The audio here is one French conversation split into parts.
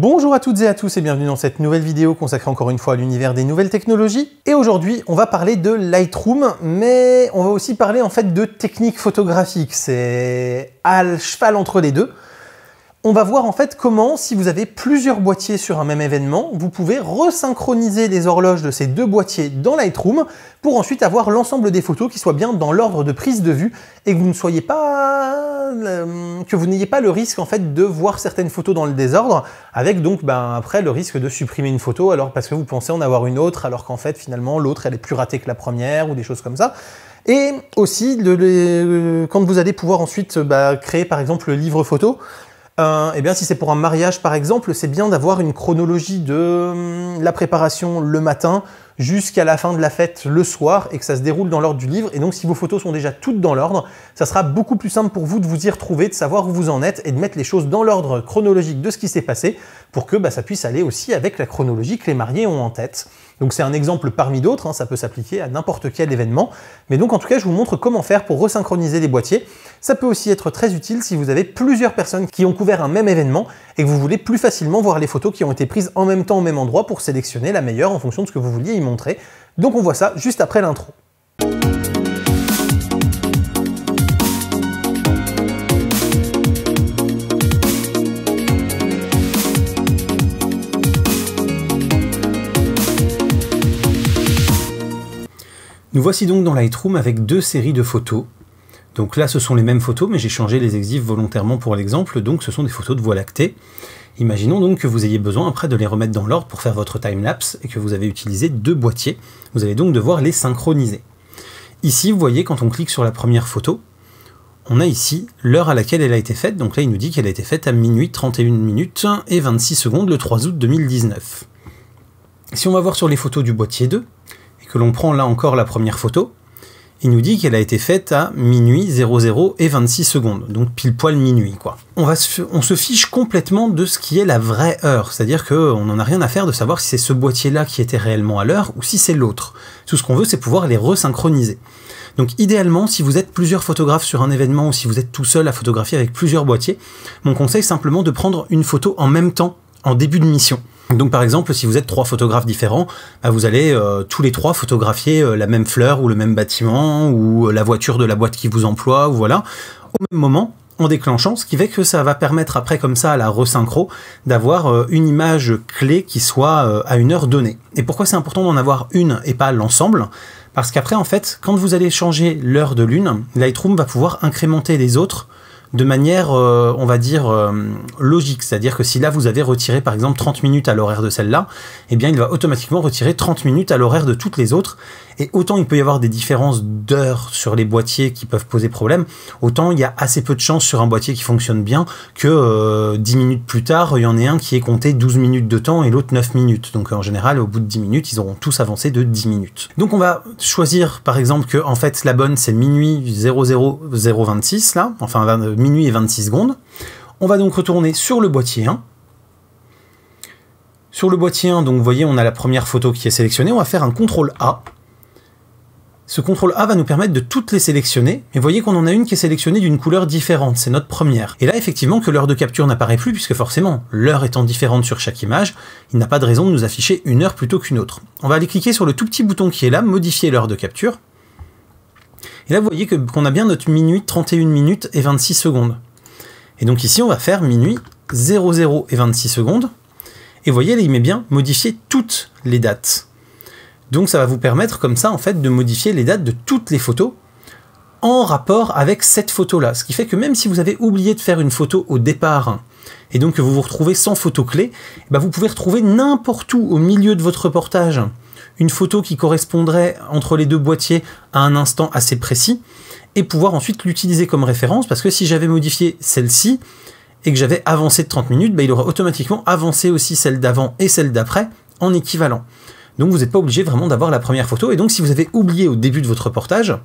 Bonjour à toutes et à tous et bienvenue dans cette nouvelle vidéo consacrée encore une fois à l'univers des nouvelles technologies. Et aujourd'hui, on va parler de Lightroom, mais on va aussi parler en fait de technique photographique. C'est à cheval entre les deux. On va voir en fait comment, si vous avez plusieurs boîtiers sur un même événement, vous pouvez resynchroniser les horloges de ces deux boîtiers dans Lightroom pour ensuite avoir l'ensemble des photos qui soient bien dans l'ordre de prise de vue et que vous ne soyez pas euh, que vous n'ayez pas le risque en fait de voir certaines photos dans le désordre, avec donc ben, après le risque de supprimer une photo alors parce que vous pensez en avoir une autre, alors qu'en fait finalement l'autre elle est plus ratée que la première ou des choses comme ça. Et aussi, euh, quand vous allez pouvoir ensuite bah, créer par exemple le livre photo, euh, eh bien, si c'est pour un mariage, par exemple, c'est bien d'avoir une chronologie de hum, la préparation le matin jusqu'à la fin de la fête le soir et que ça se déroule dans l'ordre du livre. Et donc, si vos photos sont déjà toutes dans l'ordre, ça sera beaucoup plus simple pour vous de vous y retrouver, de savoir où vous en êtes et de mettre les choses dans l'ordre chronologique de ce qui s'est passé pour que bah, ça puisse aller aussi avec la chronologie que les mariés ont en tête. Donc c'est un exemple parmi d'autres, hein, ça peut s'appliquer à n'importe quel événement. Mais donc en tout cas, je vous montre comment faire pour resynchroniser les boîtiers. Ça peut aussi être très utile si vous avez plusieurs personnes qui ont couvert un même événement et que vous voulez plus facilement voir les photos qui ont été prises en même temps au même endroit pour sélectionner la meilleure en fonction de ce que vous vouliez y montrer. Donc on voit ça juste après l'intro. Nous voici donc dans Lightroom avec deux séries de photos. Donc là, ce sont les mêmes photos, mais j'ai changé les exifs volontairement pour l'exemple, donc ce sont des photos de voie lactée. Imaginons donc que vous ayez besoin après de les remettre dans l'ordre pour faire votre time-lapse et que vous avez utilisé deux boîtiers. Vous allez donc devoir les synchroniser. Ici, vous voyez quand on clique sur la première photo, on a ici l'heure à laquelle elle a été faite. Donc là, il nous dit qu'elle a été faite à minuit 31 minutes et 26 secondes le 3 août 2019. Si on va voir sur les photos du boîtier 2, que l'on prend là encore la première photo, il nous dit qu'elle a été faite à minuit 00 et 26 secondes, donc pile poil minuit quoi. On, se, on se fiche complètement de ce qui est la vraie heure, c'est-à-dire qu'on n'en a rien à faire de savoir si c'est ce boîtier-là qui était réellement à l'heure ou si c'est l'autre. Tout ce qu'on veut c'est pouvoir les resynchroniser. Donc idéalement, si vous êtes plusieurs photographes sur un événement ou si vous êtes tout seul à photographier avec plusieurs boîtiers, mon conseil simplement de prendre une photo en même temps, en début de mission. Donc par exemple, si vous êtes trois photographes différents, bah, vous allez euh, tous les trois photographier euh, la même fleur ou le même bâtiment ou euh, la voiture de la boîte qui vous emploie ou voilà, au même moment en déclenchant, ce qui fait que ça va permettre après comme ça à la resynchro d'avoir une image clé qui soit à une heure donnée. Et pourquoi c'est important d'en avoir une et pas l'ensemble Parce qu'après en fait, quand vous allez changer l'heure de l'une, Lightroom va pouvoir incrémenter les autres de manière, euh, on va dire, euh, logique. C'est-à-dire que si là, vous avez retiré, par exemple, 30 minutes à l'horaire de celle-là, eh bien, il va automatiquement retirer 30 minutes à l'horaire de toutes les autres. Et autant il peut y avoir des différences d'heures sur les boîtiers qui peuvent poser problème, autant il y a assez peu de chances sur un boîtier qui fonctionne bien que 10 euh, minutes plus tard, il y en ait un qui est compté 12 minutes de temps et l'autre 9 minutes. Donc, en général, au bout de 10 minutes, ils auront tous avancé de 10 minutes. Donc, on va choisir, par exemple, que, en fait, la bonne, c'est minuit 00026, là, enfin, minuit et 26 secondes. On va donc retourner sur le boîtier 1. Sur le boîtier 1, donc vous voyez, on a la première photo qui est sélectionnée. On va faire un CTRL A. Ce CTRL A va nous permettre de toutes les sélectionner, mais voyez qu'on en a une qui est sélectionnée d'une couleur différente, c'est notre première. Et là effectivement que l'heure de capture n'apparaît plus, puisque forcément, l'heure étant différente sur chaque image, il n'a pas de raison de nous afficher une heure plutôt qu'une autre. On va aller cliquer sur le tout petit bouton qui est là, modifier l'heure de capture. Et là, vous voyez qu'on a bien notre minuit 31 minutes et 26 secondes. Et donc ici, on va faire minuit 00 et 26 secondes. Et vous voyez, là, il met bien modifier toutes les dates. Donc ça va vous permettre comme ça, en fait, de modifier les dates de toutes les photos en rapport avec cette photo-là. Ce qui fait que même si vous avez oublié de faire une photo au départ, et donc que vous vous retrouvez sans photo clé, eh ben, vous pouvez retrouver n'importe où au milieu de votre reportage une photo qui correspondrait entre les deux boîtiers à un instant assez précis, et pouvoir ensuite l'utiliser comme référence, parce que si j'avais modifié celle-ci, et que j'avais avancé de 30 minutes, bah, il aurait automatiquement avancé aussi celle d'avant et celle d'après en équivalent. Donc vous n'êtes pas obligé vraiment d'avoir la première photo, et donc si vous avez oublié au début de votre reportage,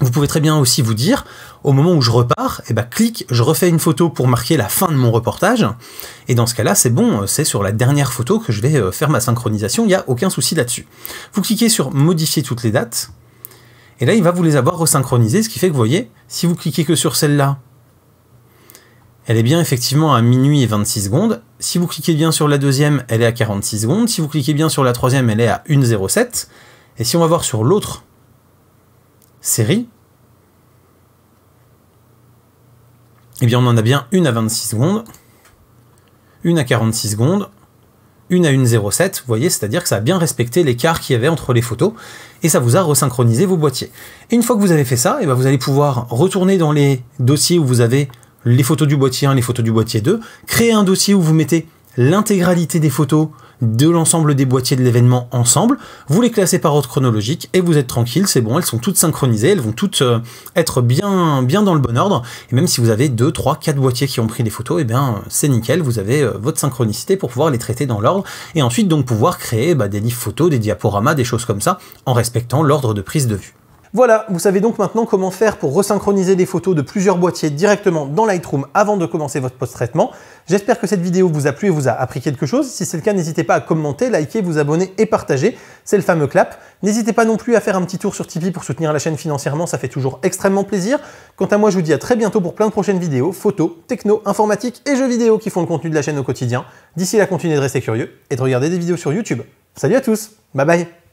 vous pouvez très bien aussi vous dire, au moment où je repars, et eh ben, clique, je refais une photo pour marquer la fin de mon reportage, et dans ce cas-là, c'est bon, c'est sur la dernière photo que je vais euh, faire ma synchronisation, il n'y a aucun souci là-dessus. Vous cliquez sur modifier toutes les dates, et là, il va vous les avoir resynchronisées, ce qui fait que vous voyez, si vous cliquez que sur celle-là, elle est bien effectivement à minuit et 26 secondes. Si vous cliquez bien sur la deuxième, elle est à 46 secondes. Si vous cliquez bien sur la troisième, elle est à 1.07. Et si on va voir sur l'autre série, eh bien on en a bien une à 26 secondes, une à 46 secondes, une à 1.07, vous voyez, c'est-à-dire que ça a bien respecté l'écart qu'il y avait entre les photos, et ça vous a resynchronisé vos boîtiers. Et une fois que vous avez fait ça, et eh bien vous allez pouvoir retourner dans les dossiers où vous avez les photos du boîtier 1, les photos du boîtier 2, créer un dossier où vous mettez l'intégralité des photos de l'ensemble des boîtiers de l'événement ensemble, vous les classez par ordre chronologique et vous êtes tranquille, c'est bon, elles sont toutes synchronisées, elles vont toutes euh, être bien, bien dans le bon ordre, et même si vous avez 2, 3, 4 boîtiers qui ont pris des photos, et eh bien c'est nickel, vous avez euh, votre synchronicité pour pouvoir les traiter dans l'ordre, et ensuite donc pouvoir créer bah, des livres photos, des diaporamas, des choses comme ça, en respectant l'ordre de prise de vue. Voilà, vous savez donc maintenant comment faire pour resynchroniser des photos de plusieurs boîtiers directement dans Lightroom avant de commencer votre post-traitement. J'espère que cette vidéo vous a plu et vous a appris quelque chose. Si c'est le cas, n'hésitez pas à commenter, liker, vous abonner et partager. C'est le fameux clap. N'hésitez pas non plus à faire un petit tour sur Tipeee pour soutenir la chaîne financièrement, ça fait toujours extrêmement plaisir. Quant à moi, je vous dis à très bientôt pour plein de prochaines vidéos, photos, techno, informatique et jeux vidéo qui font le contenu de la chaîne au quotidien. D'ici là, continuez de rester curieux et de regarder des vidéos sur YouTube. Salut à tous, bye bye